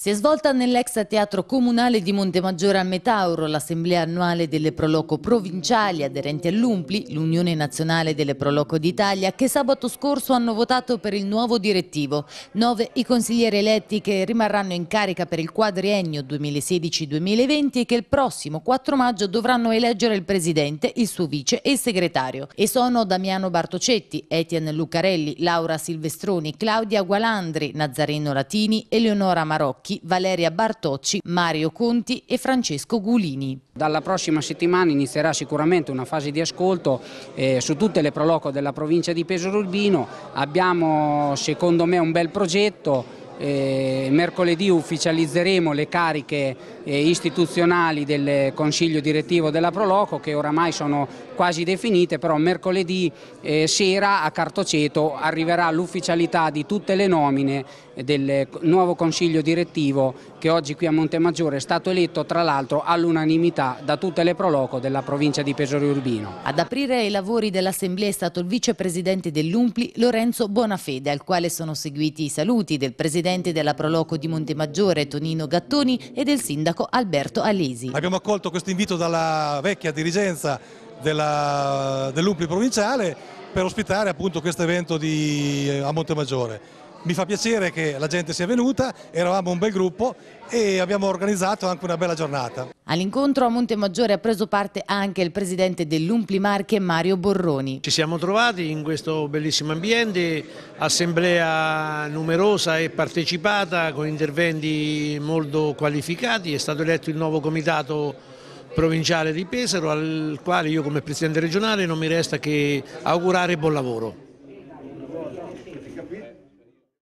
Si è svolta nell'ex teatro comunale di Montemaggiore a Metauro l'assemblea annuale delle Proloco provinciali aderenti all'UMPLI, l'Unione Nazionale delle Proloco d'Italia, che sabato scorso hanno votato per il nuovo direttivo. Nove i consiglieri eletti che rimarranno in carica per il quadriennio 2016-2020 e che il prossimo 4 maggio dovranno eleggere il presidente, il suo vice e il segretario. E sono Damiano Bartocetti, Etienne Lucarelli, Laura Silvestroni, Claudia Gualandri, Nazareno Latini, e Leonora Marocchi Marchi, Valeria Bartocci, Mario Conti e Francesco Gulini. Dalla prossima settimana inizierà sicuramente una fase di ascolto eh, su tutte le proloco della provincia di Urbino. abbiamo secondo me un bel progetto eh, mercoledì ufficializzeremo le cariche eh, istituzionali del Consiglio direttivo della Proloco che oramai sono quasi definite, però mercoledì eh, sera a Cartoceto arriverà l'ufficialità di tutte le nomine del nuovo Consiglio direttivo che oggi qui a Montemaggiore è stato eletto tra l'altro all'unanimità da tutte le Proloco della provincia di Pesori Urbino. Ad aprire i lavori dell'Assemblea è stato il vicepresidente dell'Umpli Lorenzo Bonafede al quale sono seguiti i saluti del presidente presidente della Proloco di Montemaggiore Tonino Gattoni e del sindaco Alberto Alesi. Abbiamo accolto questo invito dalla vecchia dirigenza dell'Umpli dell provinciale per ospitare appunto questo evento di, eh, a Montemaggiore mi fa piacere che la gente sia venuta, eravamo un bel gruppo e abbiamo organizzato anche una bella giornata. All'incontro a Monte Maggiore ha preso parte anche il presidente dell'Umpli Marche Mario Borroni. Ci siamo trovati in questo bellissimo ambiente, assemblea numerosa e partecipata con interventi molto qualificati, è stato eletto il nuovo comitato provinciale di Pesaro al quale io come presidente regionale non mi resta che augurare buon lavoro.